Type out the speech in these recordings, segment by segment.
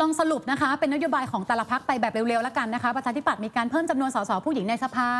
ลองสรุปนะคะ เป็นนโยบายของแต่ละพักไปแบบเร็วๆแล้วกันนะคะ ประชาธิปัตย์มีการเพิ่มจำนวนสสผู้หญิงในสภา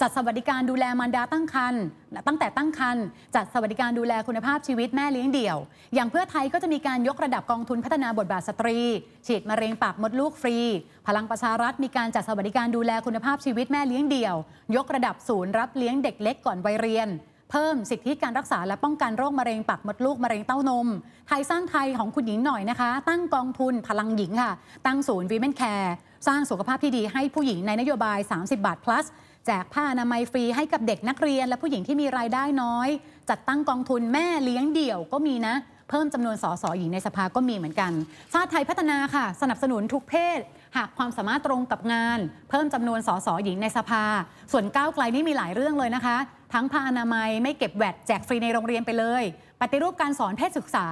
จัดสวัสดิการดูแลมารดาตั้งครรภ์ตั้งแต่ตั้งครรภ์จัดสวัสดิการดูแลคุณภาพชีวิตแม่เลี้ยงเดี่ยว อย่างเพื่อไทยก็จะมีการยกระดับกองทุนพัฒนาบทบาทสตรี ฉีดมะเร็งปากมดลูกฟรี พลังประชารัฐ มีการจัดสวัสดิการดูแลคุณภาพชีวิตแม่เลี้ยงเดี่ยว ยกระดับศูนย์รับเลี้ยงเด็กเล็กก่อนวัยเรียนเพิ่มสิทธิการรักษาและป้องกันโรค มะเร็งปากมดลูก มะเร็งเต้านม ไทยสร้างไทยของคุณหญิงหน่อยนะคะ ตั้งกองทุนพลังหญิงค่ะ ตั้งศูนย์วีเมนแคร์สร้างสุขภาพที่ดีให้ผู้หญิงในนโยบาย 30 บาท plus แจกผ้าอนามัยฟรีให้กับเด็กนักเรียน และผู้หญิงที่มีรายได้น้อย จัดตั้งกองทุนแม่เลี้ยงเดี่ยวก็มีนะ เพิ่มจำนวนสสหญิงในสภาก็มีเหมือนกันชาติไทยพัฒนาค่ะ สนับสนุนทุกเพศ หากความสามารถตรงกับงาน เพิ่มจำนวนสสหญิงในสภา ส่วนก้าวไกลนี่มีหลายเรื่องเลยนะคะทั้งผ้าอนามัยไม่เก็บแวดแจกฟรีในโรงเรียนไปเลย ปฏิรูปการสอนเพศศึกษา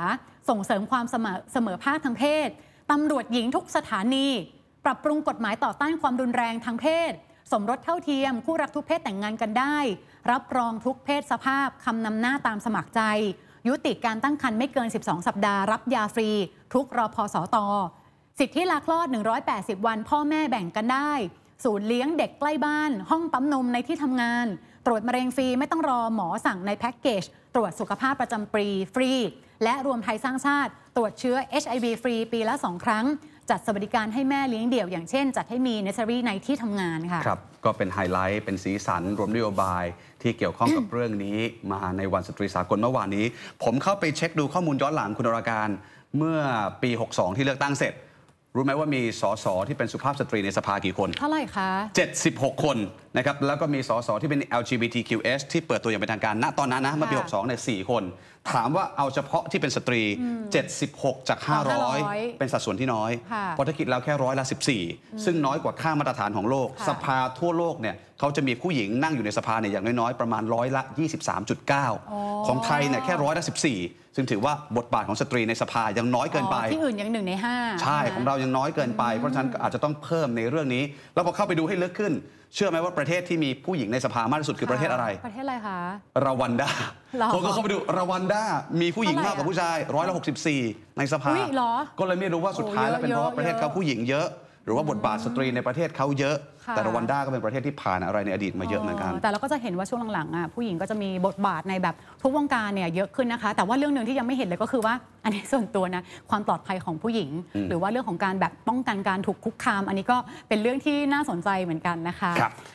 ส่งเสริมความเสมอภาคทางเพศตำรวจหญิงทุกสถานี ปรับปรุงกฎหมายต่อต้านความรุนแรงทางเพศ สมรสเท่าเทียมคู่รักทุกเพศแต่งงานกันได้ รับรองทุกเพศสภาพคำนำหน้าตามสมัครใจ ยุติการตั้งครรภ์ไม่เกิน 12 สัปดาห์รับยาฟรี ทุกรอพอสอตอสิทธิลาคลอด 180 วัน พ่อแม่แบ่งกันได้ศูนย์เลี้ยงเด็กใกล้บ้านห้องปั๊มนมในที่ทำงาน ตรวจมะเร็งฟรีไม่ต้องรอหมอสั่งในแพ็กเกจ ตรวจสุขภาพประจำปีฟรี และรวมไทยสร้างชาติตรวจเชื้อ HIV ฟรี ปีละสองครั้ง จัดสวัสดิการให้แม่เลี้ยงเดี่ยวอย่างเช่น จัดให้มีเนสซอรี่ในที่ทำงานค่ะครับ ก็เป็นไฮไลท์ เป็นสีสันรวมนโยบายที่เกี่ยวข้องกับเรื่องนี้ มาในวันสตรีสากลเมื่อวานนี้ ผมเข้าไปเช็คดูข้อมูลย้อนหลังคุณอรการ เมื่อปี 62 ที่เลือกตั้งเสร็จรู้ไหมว่ามีสสที่เป็นสุภาพสตรีในสภากี่คน เท่าไหร่คะ 76 คนนะครับ แล้วก็มีสสที่เป็น LGBTQS ที่เปิดตัวอย่างเป็นทางการณตอนนั้นนะมาปี62เนี่ย4คนถามว่าเอาเฉพาะที่เป็นสตรี 76 จาก 500 เป็นสัดส่วนที่น้อยเพราะถ้ิจแล้วแค่ร้อยละ 14 ซึ่งน้อยกว่าค่ามาตรฐานของโลก สภาทั่วโลกเนี่ยเขาจะมีผู้หญิงนั่งอยู่ในสภาเนี่ยอย่างน้อยๆ ประมาณร้อยละ 23.9 ของไทยเนี่ยแค่ร้อยละ 14 ซึ่งถือว่าบทบาทของสตรีในสภายังน้อยเกินไป ที่อื่นยังหนึ่งใน 5 ใช่ของเรายังน้อยเกินไป เพราะฉะนั้นอาจจะต้องเพิ่มในเรื่องนี้ แล้วพอเข้าไปดูให้ลึกขึ้น เชื่อไหมว่าประเทศที่มีผู้หญิงในสภามากที่สุดคือประเทศอะไร ประเทศอะไรคะรวันดาคนก็เข้าไปดูรวันด้ามีผู้หญิงมากกว่าผู้ชายร้อยละหกสิบสี่ในสภาก็เลยไม่รู้ว่าสุดท้ายแล้วเป็นเพราะประเทศเขาผู้หญิงเยอะหรือว่าบทบาทสตรีในประเทศเขาเยอะแต่รวันด้าก็เป็นประเทศที่ผ่านอะไรในอดีตมาเยอะเหมือนกัน แต่เราก็จะเห็นว่าช่วงหลังๆผู้หญิงก็จะมีบทบาทในแบบทุกวงการเนี่ยเยอะขึ้นนะคะ แต่ว่าเรื่องหนึ่งที่ยังไม่เห็นเลยก็คือว่า อันนี้ส่วนตัวนะความปลอดภัยของผู้หญิง หรือว่าเรื่องของการแบบป้องกันการถูกคุกคาม อันนี้ก็เป็นเรื่องที่น่าสนใจเหมือนกันนะคะ